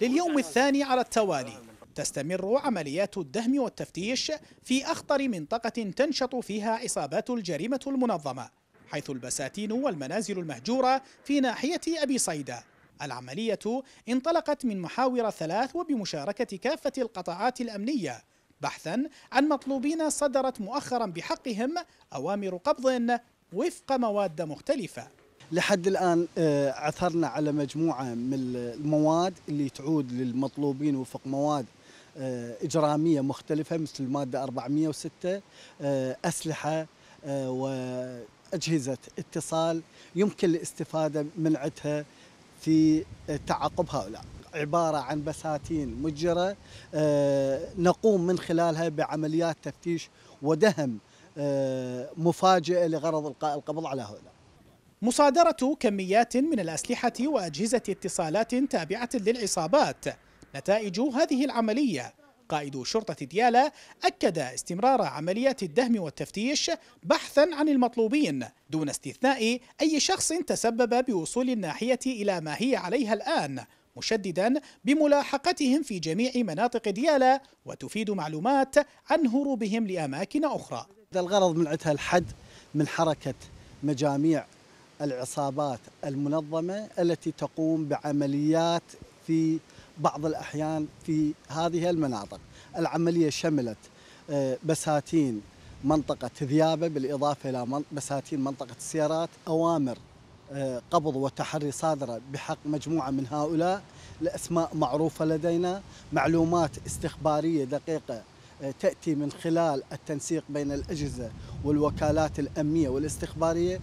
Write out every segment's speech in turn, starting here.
لليوم الثاني على التوالي تستمر عمليات الدهم والتفتيش في أخطر منطقة تنشط فيها عصابات الجريمة المنظمة حيث البساتين والمنازل المهجورة في ناحية أبي صيدا العملية انطلقت من محاور ثلاث وبمشاركة كافة القطاعات الأمنية بحثا عن مطلوبين صدرت مؤخرا بحقهم أوامر قبض وفق مواد مختلفة لحد الآن آه، عثرنا على مجموعة من المواد اللي تعود للمطلوبين وفق مواد آه، إجرامية مختلفة مثل المادة 406 آه، أسلحة وأجهزة اتصال يمكن الاستفادة من عدها في تعاقب هؤلاء عبارة عن بساتين مجره نقوم من خلالها بعمليات تفتيش ودهم مفاجئة لغرض القاء القبض على هؤلاء مصادرة كميات من الأسلحة وأجهزة اتصالات تابعة للعصابات نتائج هذه العملية قائد شرطة ديالا أكد استمرار عمليات الدهم والتفتيش بحثا عن المطلوبين دون استثناء أي شخص تسبب بوصول الناحية إلى ما هي عليها الآن مشددا بملاحقتهم في جميع مناطق ديالا وتفيد معلومات عن هروبهم لأماكن أخرى الغرض من عدها الحد من حركة مجاميع العصابات المنظمه التي تقوم بعمليات في بعض الاحيان في هذه المناطق. العمليه شملت آه، بساتين منطقه ذيابه بالاضافه الى بساتين منطقه السيارات، اوامر آه، قبض وتحري صادره بحق مجموعه من هؤلاء لاسماء معروفه لدينا، معلومات استخباريه دقيقه آه، تاتي من خلال التنسيق بين الاجهزه والوكالات الامنيه والاستخباريه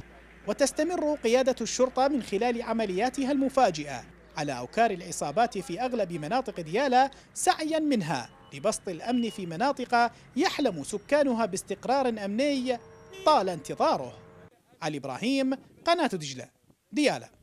وتستمر قيادة الشرطة من خلال عملياتها المفاجئة على أوكار العصابات في أغلب مناطق ديالا سعيا منها لبسط الأمن في مناطق يحلم سكانها باستقرار أمني طال انتظاره علي إبراهيم قناة دجلة ديالا